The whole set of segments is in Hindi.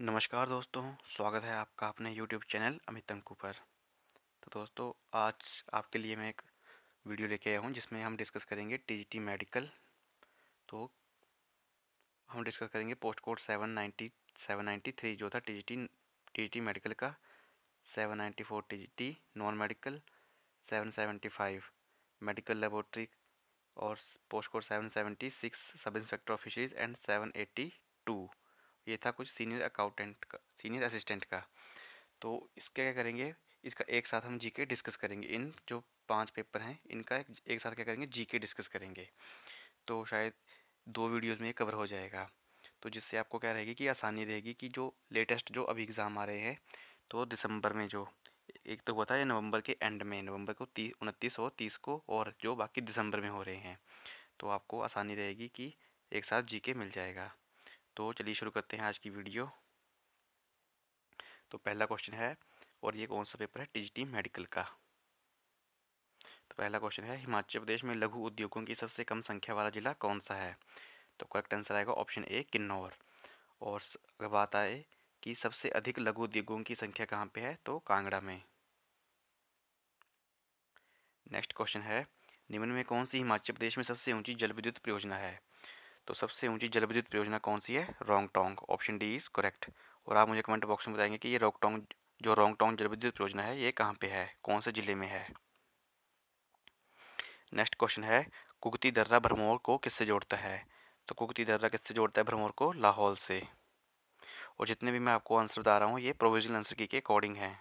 नमस्कार दोस्तों स्वागत है आपका अपने यूट्यूब चैनल अमित अंकू पर तो दोस्तों आज आपके लिए मैं एक वीडियो लेके आया हूँ जिसमें हम डिस्कस करेंगे टीजीटी मेडिकल तो हम डिस्कस करेंगे post code seven ninety seven ninety three जो था टीजीटी टीजीटी मेडिकल का seven ninety four T non medical seven seventy five medical laboratory और post code seven seventy six sub inspector of fisheries and seven eighty two ये था कुछ सीनियर अकाउंटेंट का सीनियर असिस्टेंट का तो इसका क्या करेंगे इसका एक साथ हम जीके डिस्कस करेंगे इन जो पांच पेपर हैं इनका एक, एक साथ क्या करेंगे जीके डिस्कस करेंगे तो शायद दो वीडियोज़ में ये कवर हो जाएगा तो जिससे आपको क्या रहेगी कि आसानी रहेगी कि जो लेटेस्ट जो अभी एग्ज़ाम आ रहे हैं तो दिसंबर में जो एक तो हुआ था ये नवंबर के एंड में नवंबर को तीस उनतीस और तीस को और जो बाकी दिसंबर में हो रहे हैं तो आपको आसानी रहेगी कि एक साथ जी के मिल जाएगा तो चलिए शुरू करते हैं आज की वीडियो तो पहला क्वेश्चन है और ये कौन सा पेपर है टीजीटी मेडिकल का तो पहला क्वेश्चन है हिमाचल प्रदेश में लघु उद्योगों की सबसे कम संख्या वाला जिला कौन सा है तो करेक्ट आंसर आएगा ऑप्शन ए किन्नौर और अगर बात आए कि सबसे अधिक लघु उद्योगों की संख्या कहाँ पे है तो कांगड़ा में नेक्स्ट क्वेश्चन है निम्न में कौन सी हिमाचल प्रदेश में सबसे ऊंची जल विद्युत परियोजना है तो सबसे ऊंची जल विद्युत परियोजना कौन सी है Rongtong option D is correct और आप मुझे कमेंट बॉक्स में बताएंगे कि ये रोंगटोंग जो रोंगटोंग विद्युत परियोजना है ये कहाँ पे है कौन से ज़िले में है नेक्स्ट क्वेश्चन है कुगती दर्रा भरमौर को किससे जोड़ता है तो कुगती दर्रा किससे जोड़ता है भरमौर को लाहौल से और जितने भी मैं आपको आंसर बता रहा हूँ ये प्रोविजनल आंसर की के अकॉर्डिंग है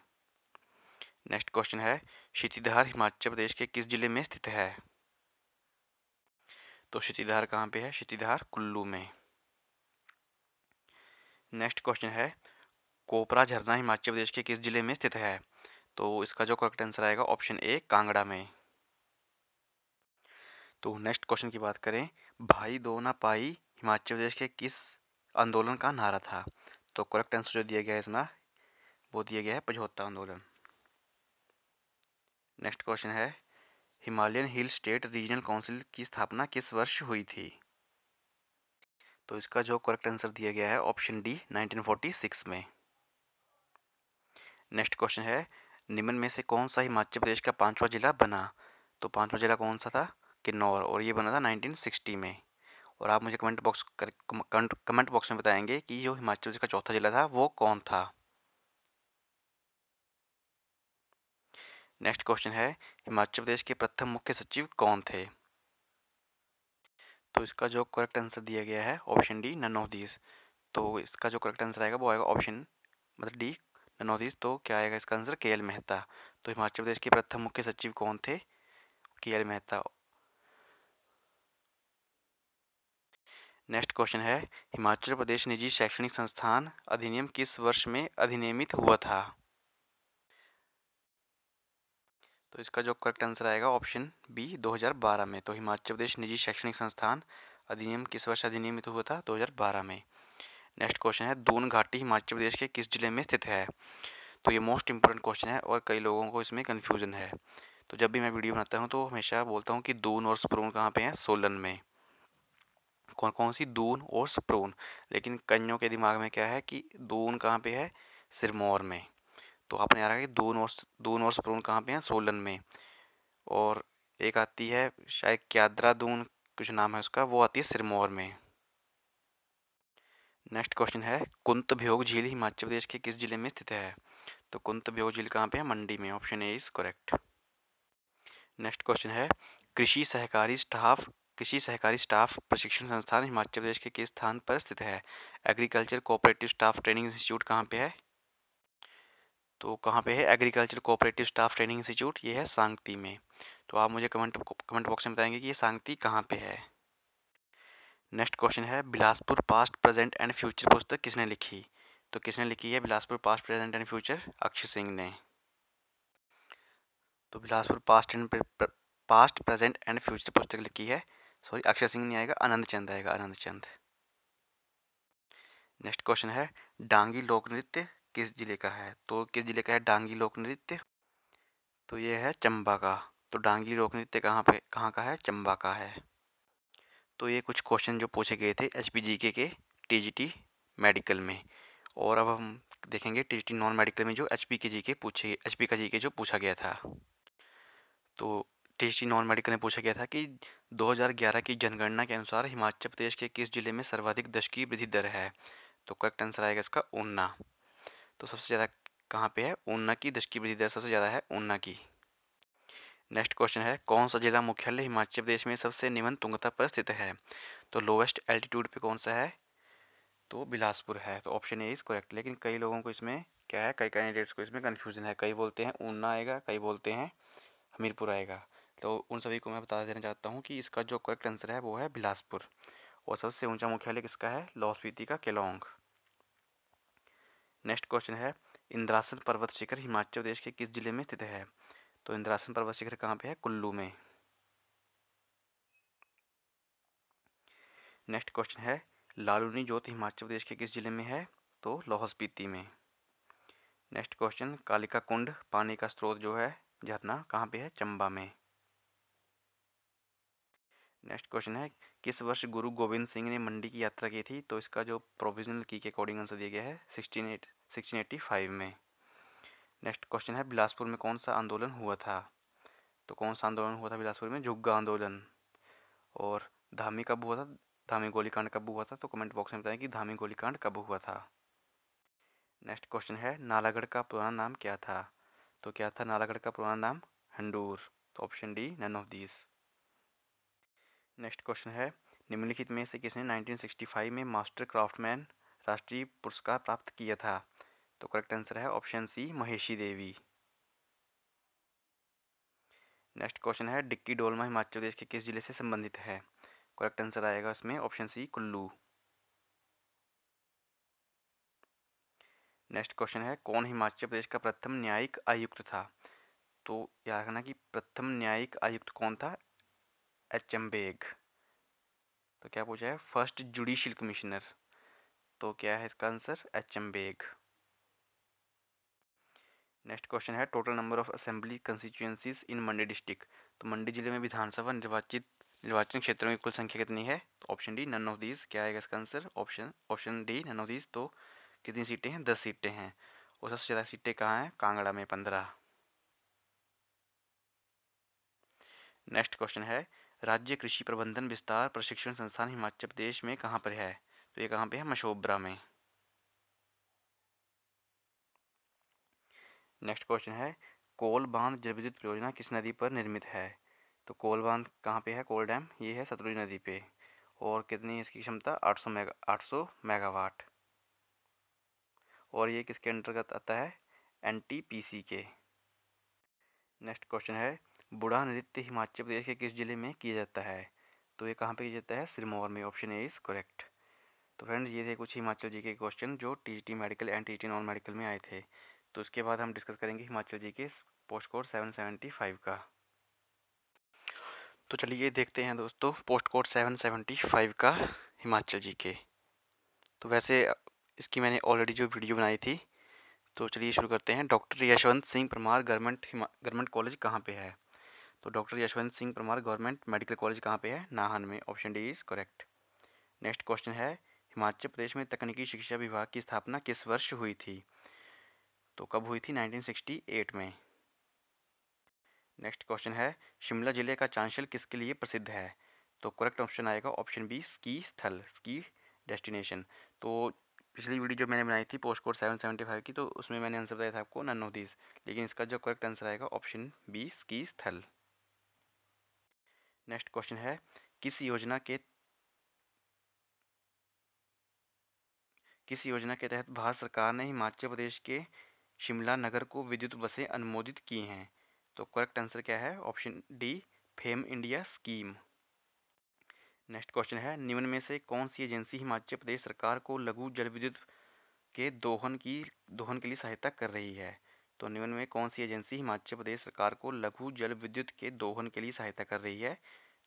नेक्स्ट क्वेश्चन है शीतिधार हिमाचल प्रदेश के किस ज़िले में स्थित है तो क्षितिधार कहाँ पे है क्षितिधार कुल्लू में नेक्स्ट क्वेश्चन है कोपरा झरना हिमाचल प्रदेश के किस जिले में स्थित है तो इसका जो करेक्ट आंसर आएगा ऑप्शन ए कांगड़ा में तो नेक्स्ट क्वेश्चन की बात करें भाई दो ना पाई हिमाचल प्रदेश के किस आंदोलन का नारा था तो करेक्ट आंसर जो दिया गया है इसमें वो दिया गया है पझोत्ता आंदोलन नेक्स्ट क्वेश्चन है Himalayan hill state regional council की स्थापना किस वर्ष हुई थी तो इसका जो करेक्ट आंसर दिया गया है ऑप्शन डी 1946 में नेक्स्ट क्वेश्चन है निम्न में से कौन सा हिमाचल प्रदेश का पांचवा जिला बना तो पांचवा जिला कौन सा था किन्नौर और ये बना था 1960 में और आप मुझे कमेंट बॉक्स कमेंट बॉक्स में बताएंगे कि जो हिमाचल प्रदेश का चौथा जिला था वो कौन था नेक्स्ट क्वेश्चन है हिमाचल प्रदेश के प्रथम मुख्य सचिव कौन थे तो इसका जो करेक्ट आंसर दिया गया है option D none of these तो इसका जो करेक्ट आंसर आएगा वो आएगा ऑप्शन मतलब डी नन ऑफ दीज तो क्या आएगा इसका आंसर के एल मेहता तो हिमाचल प्रदेश के प्रथम मुख्य सचिव कौन थे के एल मेहता नेक्स्ट क्वेश्चन है हिमाचल प्रदेश निजी शैक्षणिक संस्थान अधिनियम किस वर्ष में अधिनियमित हुआ था तो इसका जो करेक्ट आंसर आएगा ऑप्शन बी 2012 में तो हिमाचल प्रदेश निजी शैक्षणिक संस्थान अधिनियम किस वर्ष अधिनियमित तो हुआ था 2012 में नेक्स्ट क्वेश्चन है दून घाटी हिमाचल प्रदेश के किस जिले में स्थित है तो ये मोस्ट इंपॉर्टेंट क्वेश्चन है और कई लोगों को इसमें कन्फ्यूजन है तो जब भी मैं वीडियो बनाता हूँ तो हमेशा बोलता हूँ कि दून और स्प्रून कहाँ पर हैं सोलन में कौन कौन सी दून और स्प्रून लेकिन कन्यों के दिमाग में क्या है कि दून कहाँ पे है सिरमौर में तो आपने यहाँ रखा दो नोट्स दो नोट्स प्रोन कहाँ पे हैं सोलन में और एक आती है शायद क्यादरा दून कुछ नाम है उसका वो आती है सिरमौर में नेक्स्ट क्वेश्चन है कुंत भ्योग झील हिमाचल प्रदेश के किस जिले में स्थित है तो कुंत भ्योग झील कहाँ पे है मंडी में option A is correct next question है कृषि सहकारी स्टाफ कृषि सहकारी स्टाफ प्रशिक्षण संस्थान हिमाचल प्रदेश के किस स्थान पर स्थित है agriculture cooperative staff training institute कहाँ पे है तो कहाँ पे है agriculture cooperative staff training institute ये है सांगती में तो आप मुझे कमेंट कमेंट बॉक्स में बताएंगे कि ये सांगती कहाँ पे है नेक्स्ट क्वेश्चन है Bilaspur past present and future पुस्तक किसने लिखी तो किसने लिखी है Bilaspur past present and future Akshay Singh ने तो Bilaspur past and past present and future पुस्तक लिखी है सॉरी अक्षय सिंह नहीं आएगा आनंद चंद आएगा आनंद चंद नेक्स्ट क्वेश्चन है डांगी लोक नृत्य किस ज़िले का है तो किस ज़िले का है डांगी लोक नृत्य तो ये है चंबा का तो डांगी लोक नृत्य कहाँ पे कहाँ का है चंबा का है तो ये कुछ क्वेश्चन जो पूछे गए थे एच पी के के टी मेडिकल में और अब हम देखेंगे टी नॉन मेडिकल में जो एच पी के जी के पूछे एच पी का जी के जो पूछा गया था तो टी नॉन मेडिकल में पूछा गया था कि 2011 की जनगणना के अनुसार हिमाचल प्रदेश के किस ज़िले में सर्वाधिक दश की वृद्धि दर है तो करेक्ट आंसर आएगा इसका ऊना तो सबसे ज़्यादा कहाँ पे है ऊना की दृष्टि वृद्धि दर सबसे ज़्यादा है ऊना की नेक्स्ट क्वेश्चन है कौन सा जिला मुख्यालय हिमाचल प्रदेश में सबसे निम्न तुंगता पर स्थित है तो लोवेस्ट एल्टीट्यूड पे कौन सा है तो बिलासपुर है तो ऑप्शन ए इज़ करेक्ट लेकिन कई लोगों को इसमें क्या है कई कैंडिडेट्स को इसमें कन्फ्यूजन है कई बोलते हैं ऊना आएगा कई बोलते हैं हमीरपुर आएगा तो उन सभी को मैं बता देना चाहता हूँ कि इसका जो करेक्ट आंसर है वो है बिलासपुर और सबसे ऊंचा मुख्यालय किसका है लाहौल स्पीति का केलोंग नेक्स्ट क्वेश्चन है इंद्रासन पर्वत शिखर हिमाचल प्रदेश के किस जिले में स्थित है तो इंद्रासन पर्वत शिखर कहाँ पे है कुल्लू में नेक्स्ट क्वेश्चन है लालूनी ज्योत हिमाचल प्रदेश के किस जिले में है तो लाहौल स्पीति में नेक्स्ट क्वेश्चन कालिका कुंड पानी का स्रोत जो है झरना कहाँ पे है चंबा में नेक्स्ट क्वेश्चन है किस वर्ष गुरु गोविंद सिंह ने मंडी की यात्रा की थी तो इसका जो प्रोविजनल की के अकॉर्डिंग आंसर दिया गया है sixteen eight sixteen eighty five में नेक्स्ट क्वेश्चन है बिलासपुर में कौन सा आंदोलन हुआ था तो कौन सा आंदोलन हुआ था बिलासपुर में जुग्गा आंदोलन और धामी कब हुआ था धामी गोलीकांड कब हुआ था तो कमेंट बॉक्स में बताएं कि धामी गोलीकांड कब हुआ था नेक्स्ट क्वेश्चन है नालागढ़ का पुराना नाम क्या था तो क्या था नालागढ़ का पुराना नाम हंडूर तो option D none of these next question है निम्नलिखित में से किसने 1965 में मास्टर क्राफ्टमैन राष्ट्रीय पुरस्कार प्राप्त किया था तो करेक्ट आंसर है option C Maheshi Devi next question है डिक्की डोलमा हिमाचल प्रदेश के किस जिले से संबंधित है करेक्ट आंसर आएगा इसमें option C Kullu next question है कौन हिमाचल प्रदेश का प्रथम न्यायिक आयुक्त था तो याद रखना कि प्रथम न्यायिक आयुक्त कौन था एच एम बेग तो क्या पूछा है फर्स्ट जुडिशियल कमिश्नर तो क्या है इसका answer H M Beg next question है total number of assembly constituencies in Mandi district तो मंडी जिले में विधानसभा निर्वाचित निर्वाचन क्षेत्रों की कुल संख्या कितनी है तो option D none of these क्या आएगा इसका answer option option D none of these तो कितनी सीटें हैं दस सीटें हैं और सबसे ज़्यादा सीटें कहाँ हैं कांगड़ा में पंद्रह नेक्स्ट क्वेश्चन है राज्य कृषि प्रबंधन विस्तार प्रशिक्षण संस्थान हिमाचल प्रदेश में कहाँ पर है तो ये कहाँ पे है मशोबरा में नेक्स्ट क्वेश्चन है कोल बांध जल विद्युत परियोजना किस नदी पर निर्मित है तो कोल बांध कहाँ पे है कोल डैम ये है सतलुज नदी पे और कितनी इसकी क्षमता आठ सौ मेगा आठ सौ मेगावाट और ये किसके अंतर्गत आता है एन के नेक्स्ट क्वेश्चन है बुढ़ा नृत्य हिमाचल प्रदेश के किस ज़िले में किया जाता है तो ये कहाँ पे किया जाता है सिरमौर में ऑप्शन ए इज़ करेक्ट तो फ्रेंड्स ये थे कुछ हिमाचल जी के क्वेश्चन जो T medical and T non medical में आए थे तो उसके बाद हम डिस्कस करेंगे हिमाचल जी के post code seven seventy five का तो चलिए देखते हैं दोस्तों post code seven seventy five का हिमाचल जी के तो वैसे इसकी मैंने ऑलरेडी जो वीडियो बनाई थी तो चलिए शुरू करते हैं doctor Yashwant Singh Parmar government government college कहाँ पे है तो doctor Yashwant Singh Parmar government medical college कहाँ पे है नाहन में option D is correct next question है हिमाचल प्रदेश में तकनीकी शिक्षा विभाग की स्थापना किस वर्ष हुई थी तो कब हुई थी 1968 में नेक्स्ट क्वेश्चन है शिमला जिले का चांशल किसके लिए प्रसिद्ध है तो करेक्ट ऑप्शन आएगा ऑप्शन बी स्की स्थल स्की डेस्टिनेशन तो पिछली वीडियो जो मैंने बनाई थी post code seven seventy five की तो उसमें मैंने आंसर बताया था आपको नन ऑफ दिस लेकिन इसका जो करेक्ट आंसर आएगा ऑप्शन बी स्की स्थल नेक्स्ट क्वेश्चन है किस योजना के किस योजना के तहत भारत सरकार ने हिमाचल प्रदेश के शिमला नगर को विद्युत बसें अनुमोदित की हैं तो करेक्ट आंसर क्या है option D FAME India scheme next question है निम्न में से कौन सी एजेंसी हिमाचल प्रदेश सरकार को लघु जल विद्युत के दोहन की दोहन के लिए सहायता कर रही है तो निम्न में कौन सी एजेंसी हिमाचल प्रदेश सरकार को लघु जल विद्युत के दोहन के लिए सहायता कर रही है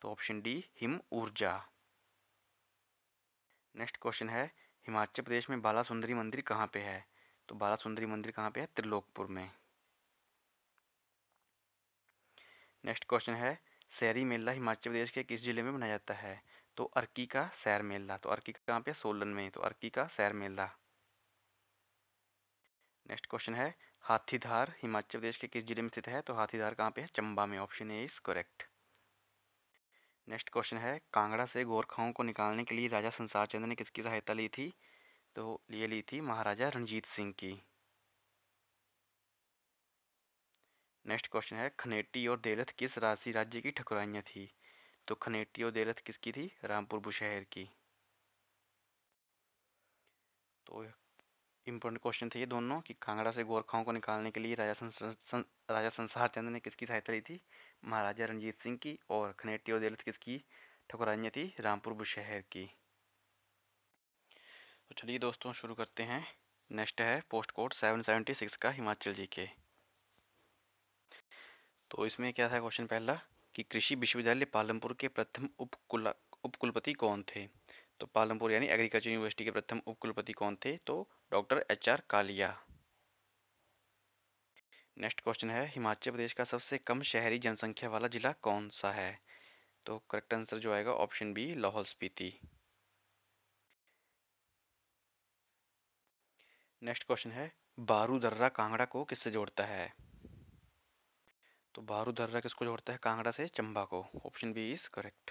तो option D Him Urja next question है हिमाचल प्रदेश में बाला सुंदरी मंदिर कहाँ पे है तो बाला सुंदरी मंदिर कहाँ पे है त्रिलोकपुर में नेक्स्ट क्वेश्चन है सैरी मेला हिमाचल प्रदेश के किस जिले में मनाया जाता है तो अर्की का सैर मेला तो अर्की कहाँ पे सोलन में तो अर्की का सैर मेला नेक्स्ट क्वेश्चन है हाथीधार हिमाचल प्रदेश के किस जिले में स्थित है तो हाथीधार कहाँ पे है चंबा में option A is correct next question है कांगड़ा से गोरखाओं को निकालने के लिए राजा संसार चंद्र ने किसकी सहायता ली थी तो ये ली थी महाराजा रणजीत सिंह की नेक्स्ट क्वेश्चन है खनेटी और देलथ किस राशि राज्य की ठकुराइयाँ थी तो खनेटी और देलथ किसकी थी रामपुर बुशहर की तो इम्पोर्टेंट क्वेश्चन थे ये दोनों कि कांगड़ा से गोरखाओं को निकालने के लिए राजा संसार सं, राजा संसार चंद्र ने किसकी सहायता ली थी महाराजा रणजीत सिंह की और खनेटी और दलित किसकी ठकुराइन थी रामपुर बुशहर की तो चलिए दोस्तों शुरू करते हैं नेक्स्ट है post code seven seventy six का हिमाचल जी के तो इसमें क्या था क्वेश्चन पहला कि कृषि विश्वविद्यालय पालमपुर के प्रथम उपकुला उपकुलपति कौन थे तो पालमपुर यानी एग्रीकल्चर यूनिवर्सिटी के प्रथम उपकुलपति कौन थे तो doctor H R Kalia next question है हिमाचल प्रदेश का सबसे कम शहरी जनसंख्या वाला जिला कौन सा है तो करेक्ट आंसर जो आएगा option B Lahaul Spiti next question है बारूदर्रा कांगड़ा को किससे जोड़ता है तो बारूदर्रा किसको जोड़ता है कांगड़ा से चंबा को option B is correct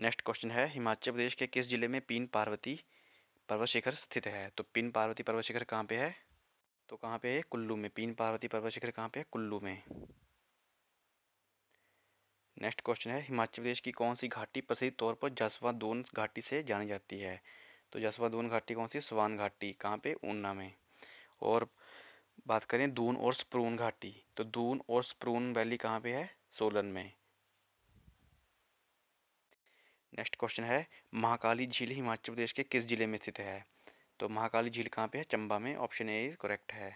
next question है हिमाचल प्रदेश के किस जिले में पीन पार्वती पर्वत शिखर स्थित है तो पीन पार्वती पर्वत शिखर कहाँ पे है तो कहाँ पे है कुल्लू में पीन पार्वती पर्वत शिखर कहाँ पे है कुल्लू में नेक्स्ट क्वेश्चन है हिमाचल प्रदेश की कौन सी घाटी प्रसिद्ध तौर पर जसवा दोन घाटी से जानी जाती है तो जसवा दोन घाटी कौन सी स्वान घाटी कहाँ पे ऊना में और बात करें दून और स्प्रून घाटी तो दून और स्प्रून वैली कहाँ पे है सोलन में नेक्स्ट क्वेश्चन है महाकाली झील हिमाचल प्रदेश के किस जिले में स्थित है तो महाकाली झील कहाँ पे है चंबा में ऑप्शन ए इज करेक्ट है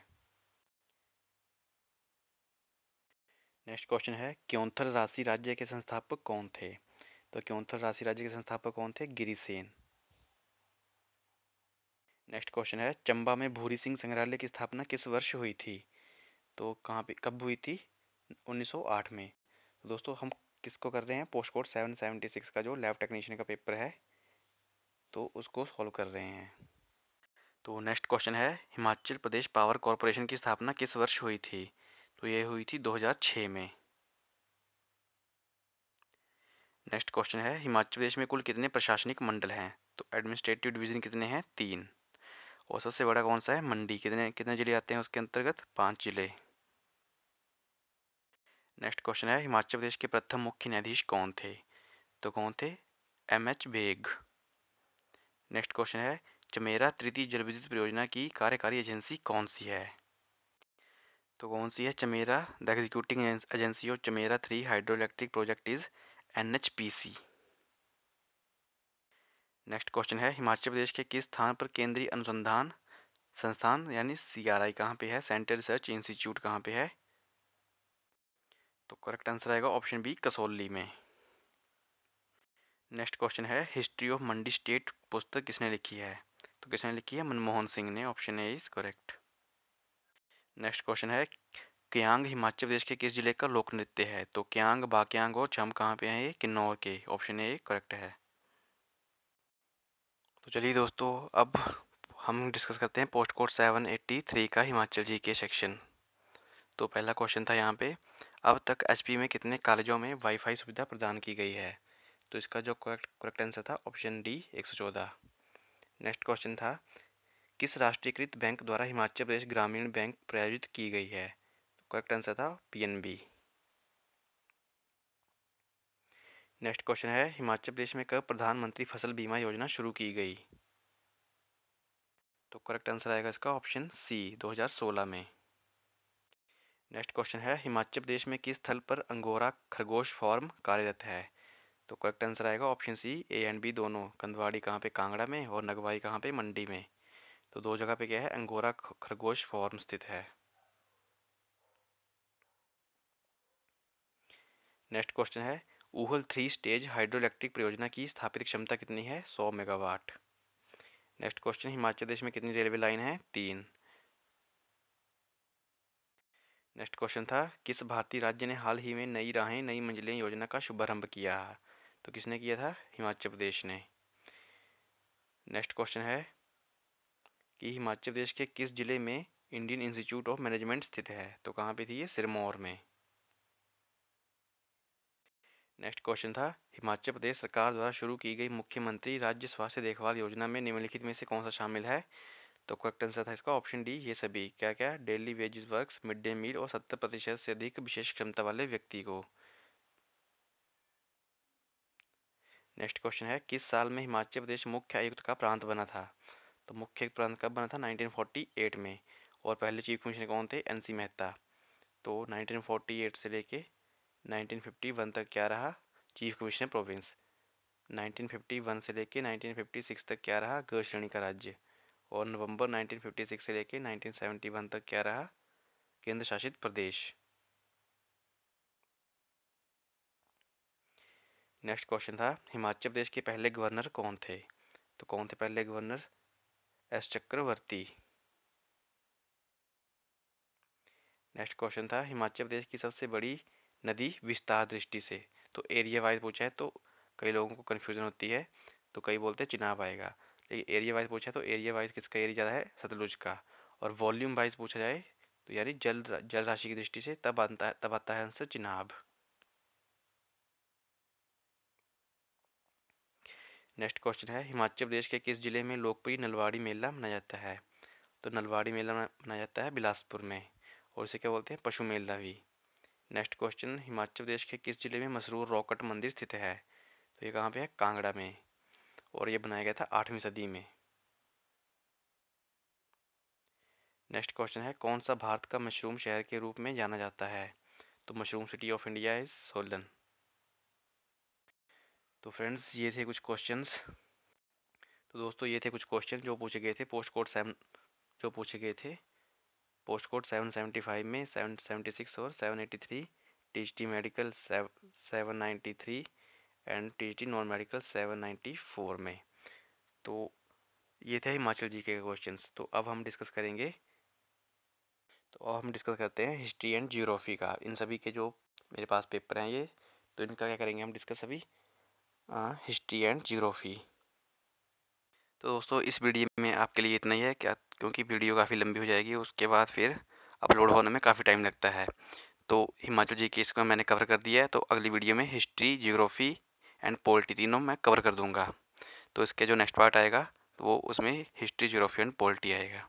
नेक्स्ट क्वेश्चन है क्योंथल राशि राज्य के संस्थापक कौन थे तो क्योंथल राशि राज्य के संस्थापक कौन थे गिरिसेन नेक्स्ट क्वेश्चन है चंबा में भूरी सिंह संग्रहालय की स्थापना किस वर्ष हुई थी तो कहाँ पे कब हुई थी 1908 में तो दोस्तों हम किसको कर रहे हैं post code seven seventy six का जो लैब टेक्नीशियन का पेपर है तो उसको सॉल्व कर रहे हैं तो नेक्स्ट क्वेश्चन है हिमाचल प्रदेश पावर कॉरपोरेशन की स्थापना किस वर्ष हुई थी तो ये हुई थी 2006 में नेक्स्ट क्वेश्चन है हिमाचल प्रदेश में कुल कितने प्रशासनिक मंडल हैं तो एडमिनिस्ट्रेटिव डिवीज़न कितने हैं तीन और सबसे बड़ा कौन सा है मंडी कितने कितने ज़िले आते हैं उसके अंतर्गत पाँच ज़िले नेक्स्ट क्वेश्चन है हिमाचल प्रदेश के प्रथम मुख्य न्यायाधीश कौन थे तो कौन थे M H Beg next question है चमेरा तृतीय जल विद्युत परियोजना की कार्यकारी एजेंसी कौन सी है तो कौन सी है Chamera the executing agency of Chamera three hydro electric project is N H P C next question है हिमाचल प्रदेश के किस स्थान पर केंद्रीय अनुसंधान संस्थान यानी सी आर आई कहाँ पर है सेंट्रल रिसर्च इंस्टीट्यूट कहाँ पर है तो करेक्ट आंसर आएगा ऑप्शन बी कसौली में नेक्स्ट क्वेश्चन है हिस्ट्री ऑफ मंडी स्टेट पुस्तक किसने लिखी है तो किसने लिखी है मनमोहन सिंह ने option A is correct next question है क्यांग हिमाचल प्रदेश के किस जिले का लोक नृत्य है तो क्यांग बाक्यांग और छम कहाँ पे हैं ये किन्नौर के ऑप्शन ए करेक्ट है तो चलिए दोस्तों अब हम डिस्कस करते हैं post code seven eighty three का हिमाचल जी के सेक्शन तो पहला क्वेश्चन था यहाँ पे अब तक एच में कितने कॉलेजों में वाईफाई सुविधा प्रदान की गई है तो इसका जो करेक्ट करेक्ट आंसर था ऑप्शन डी एक सौ चौदह नेक्स्ट क्वेश्चन था किस राष्ट्रीयकृत बैंक द्वारा हिमाचल प्रदेश ग्रामीण बैंक प्रायोजित की गई है तो करेक्ट आंसर था बी नेक्स्ट क्वेश्चन है हिमाचल प्रदेश में कब प्रधानमंत्री फसल बीमा योजना शुरू की गई तो करेक्ट आंसर आएगा इसका ऑप्शन सी 2016 में नेक्स्ट क्वेश्चन है हिमाचल प्रदेश में किस स्थल पर अंगोरा खरगोश फॉर्म कार्यरत है तो करेक्ट आंसर आएगा option C A and B दोनों कंदवाड़ी कहाँ पे कांगड़ा में और नगवाई कहाँ पे मंडी में तो दो जगह पे क्या है अंगोरा खरगोश फॉर्म स्थित है नेक्स्ट क्वेश्चन है Uhl three stage hydro electric परियोजना की स्थापित क्षमता कितनी है सौ megawatt next question Himachal Pradesh में कितनी रेलवे लाइन है तीन नेक्स्ट क्वेश्चन था किस भारतीय राज्य ने हाल ही में नई राहें नई मंजिलें योजना का शुभारंभ किया है तो किसने किया था हिमाचल प्रदेश ने नेक्स्ट क्वेश्चन है कि हिमाचल प्रदेश के किस ज़िले में इंडियन इंस्टीट्यूट ऑफ मैनेजमेंट स्थित है तो कहाँ पे थी ये सिरमौर में नेक्स्ट क्वेश्चन था हिमाचल प्रदेश सरकार द्वारा शुरू की गई मुख्यमंत्री राज्य स्वास्थ्य देखभाल योजना में निम्नलिखित में से कौन सा शामिल है तो करेक्ट आंसर था इसका ऑप्शन डी ये सभी क्या क्या daily wages works mid day meal और सत्तर प्रतिशत से अधिक विशेष क्षमता वाले व्यक्ति को नेक्स्ट क्वेश्चन है किस साल में हिमाचल प्रदेश मुख्य आयुक्त का प्रांत बना था तो मुख्य प्रांत कब बना था 1948 में और पहले चीफ कमिश्नर कौन थे एन मेहता तो 1948 से लेके 1951 तक क्या रहा चीफ कमिश्नर प्रोविंस 1951 से लेके 1956 तक क्या रहा गर्ग श्रेणी का राज्य और नवंबर 1956 से लेकर 1971 तक क्या रहा केंद्र शासित प्रदेश नेक्स्ट क्वेश्चन था हिमाचल प्रदेश के पहले गवर्नर कौन थे तो कौन थे पहले governor S Chakravarti next question था हिमाचल प्रदेश की सबसे बड़ी नदी विस्तार दृष्टि से तो एरिया वाइज पूछा है तो कई लोगों को कन्फ्यूजन होती है तो कई बोलते चिनाब आएगा एरिया वाइज पूछा तो एरिया वाइज किसका एरिया ज़्यादा है सतलुज का और वॉल्यूम वाइज पूछा जाए तो यानी जल जल राशि की दृष्टि से तब आता है तब आता है आंसर चिनाब नेक्स्ट क्वेश्चन है हिमाचल प्रदेश के किस जिले में लोकप्रिय नलवाड़ी मेला मनाया जाता है तो नलवाड़ी मेला मनाया जाता है बिलासपुर में और इसे क्या बोलते हैं पशु मेला भी नेक्स्ट क्वेश्चन हिमाचल प्रदेश के किस जिले में मशहूर रॉकेट मंदिर स्थित है तो ये कहाँ पे है कांगड़ा में और ये बनाया गया था आठवीं सदी में नेक्स्ट क्वेश्चन है कौन सा भारत का मशरूम शहर के रूप में जाना जाता है तो mushroom city of India is Solan तो फ्रेंड्स ये थे कुछ क्वेश्चंस तो दोस्तों ये थे कुछ क्वेश्चन जो पूछे गए थे पोस्ट कोड सेवन जो पूछे गए थे post code seven seventy five में सेवन सेवेंटी सिक्स और seven eighty three T medical seven ninety three and T non medical seven ninety four में तो ये थे हिमाचल जी के क्वेश्चन तो अब हम डिस्कस करेंगे तो अब हम डिस्कस करते हैं हिस्ट्री एंड जियोग्राफी का इन सभी के जो मेरे पास पेपर हैं ये तो इनका क्या करेंगे हम डिस्कस अभी हिस्ट्री एंड जियोग्राफी तो दोस्तों इस वीडियो में आपके लिए इतना ही है क्या क्योंकि वीडियो काफ़ी लंबी हो जाएगी उसके बाद फिर अपलोड होने में काफ़ी टाइम लगता है तो हिमाचल जी के इसको मैंने कवर कर दिया है तो अगली वीडियो में हिस्ट्री जियोग्राफी एंड पोल्टी तीनों मैं कवर कर दूंगा तो इसके जो नेक्स्ट पार्ट आएगा वो उसमें हिस्ट्री ज्योग्राफी एंड पोल्ट्री आएगा